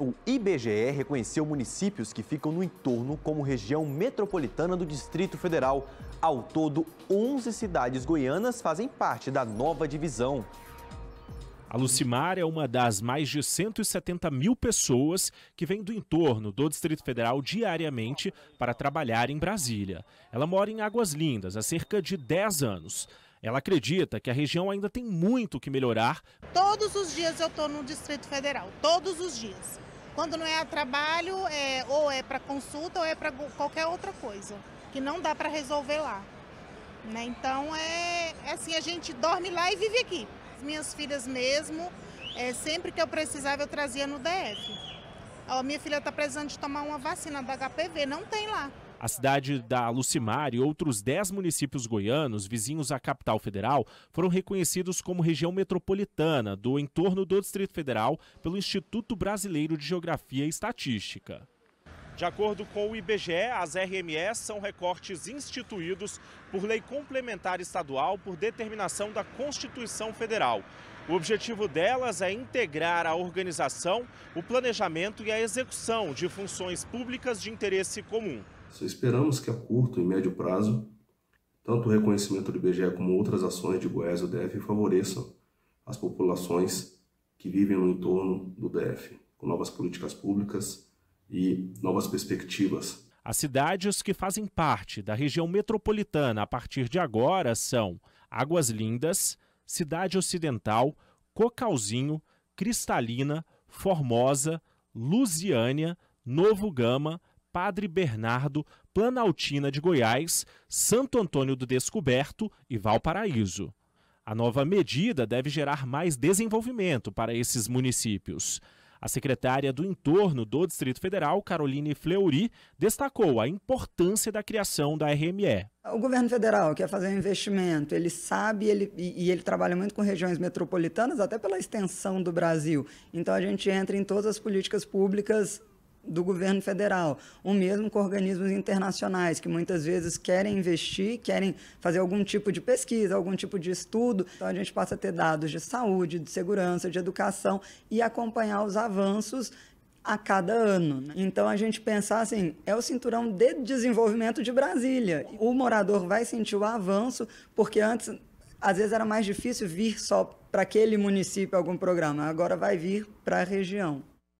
O IBGE reconheceu municípios que ficam no entorno como região metropolitana do Distrito Federal. Ao todo, 11 cidades goianas fazem parte da nova divisão. A Lucimar é uma das mais de 170 mil pessoas que vem do entorno do Distrito Federal diariamente para trabalhar em Brasília. Ela mora em Águas Lindas há cerca de 10 anos. Ela acredita que a região ainda tem muito que melhorar. Todos os dias eu estou no Distrito Federal, todos os dias. Quando não é a trabalho, é, ou é para consulta ou é para qualquer outra coisa, que não dá para resolver lá. Né? Então é, é, assim, a gente dorme lá e vive aqui. As minhas filhas mesmo, é, sempre que eu precisava eu trazia no DF. Ó, minha filha está precisando de tomar uma vacina da HPV, não tem lá. A cidade da Lucimar e outros 10 municípios goianos, vizinhos à capital federal, foram reconhecidos como região metropolitana do entorno do Distrito Federal pelo Instituto Brasileiro de Geografia e Estatística. De acordo com o IBGE, as RMS são recortes instituídos por lei complementar estadual por determinação da Constituição Federal. O objetivo delas é integrar a organização, o planejamento e a execução de funções públicas de interesse comum. Só esperamos que a curto e médio prazo, tanto o reconhecimento do IBGE como outras ações de Goiás e o DF favoreçam as populações que vivem no entorno do DF, com novas políticas públicas e novas perspectivas as cidades que fazem parte da região metropolitana a partir de agora são Águas Lindas, Cidade Ocidental, Cocalzinho, Cristalina, Formosa, Lusiânia, Novo Gama, Padre Bernardo, Planaltina de Goiás, Santo Antônio do Descoberto e Valparaíso. A nova medida deve gerar mais desenvolvimento para esses municípios. A secretária do entorno do Distrito Federal, Caroline Fleury, destacou a importância da criação da RME. O governo federal quer é fazer um investimento, ele sabe ele, e ele trabalha muito com regiões metropolitanas, até pela extensão do Brasil. Então a gente entra em todas as políticas públicas do governo federal, o mesmo com organismos internacionais que muitas vezes querem investir, querem fazer algum tipo de pesquisa, algum tipo de estudo. Então a gente passa a ter dados de saúde, de segurança, de educação e acompanhar os avanços a cada ano. Né? Então a gente pensar assim, é o cinturão de desenvolvimento de Brasília. O morador vai sentir o avanço, porque antes às vezes era mais difícil vir só para aquele município algum programa, agora vai vir para a região.